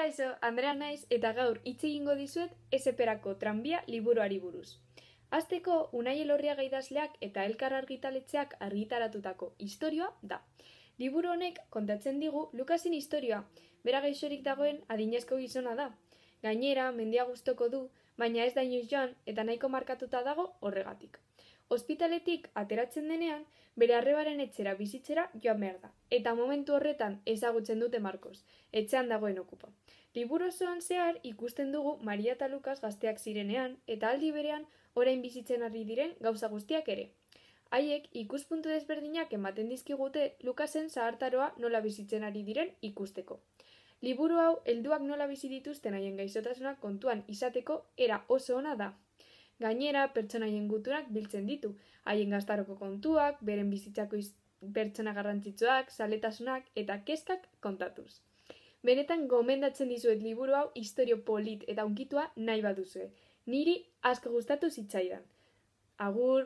Kaixo, Andrea naiz eta gaur hitz egingo dizuet Eseperako tranbia liburuari buruz. Azteko, Unai Elorria gaidazleak eta Elkar argitaletxeak argitaratutako istorioa da. Liburu honek kontatzen digu Lukasin historioa, bera gaixorik dagoen adinezko gizona da. Gainera, mendia gustoko du, baina ez da inoiz joan eta nahiko markatuta dago horregatik ospitaletik ateratzen denean, bere arrebaren etxera bizitzera joan behar da. Eta momentu horretan ezagutzen dute Marcos, etxean dagoen okupa. Liburu osoan zehar ikusten dugu Maria eta Lukas gazteak zirenean eta aldi berean orain bizitzen ari diren gauza guztiak ere. Haiek ikuspuntu desberdinak ematen dizkigute Lukasen zahartaroa nola bizitzen ari diren ikusteko. Liburu hau helduak nola bizi dituzten haien gaizotasunak kontuan izateko era oso ona da. Gainera, pertsonaien guturak biltzen ditu, haien gaztaroko kontuak, beren bizitzako pertsona garrantzitsuak, saletasunak eta kezkak kontatuz. Benetan gomendatzen dizuet liburu hau historio polit eta unkitua nahi baduzue. Niri asko gustatu zitzaidan. Agur!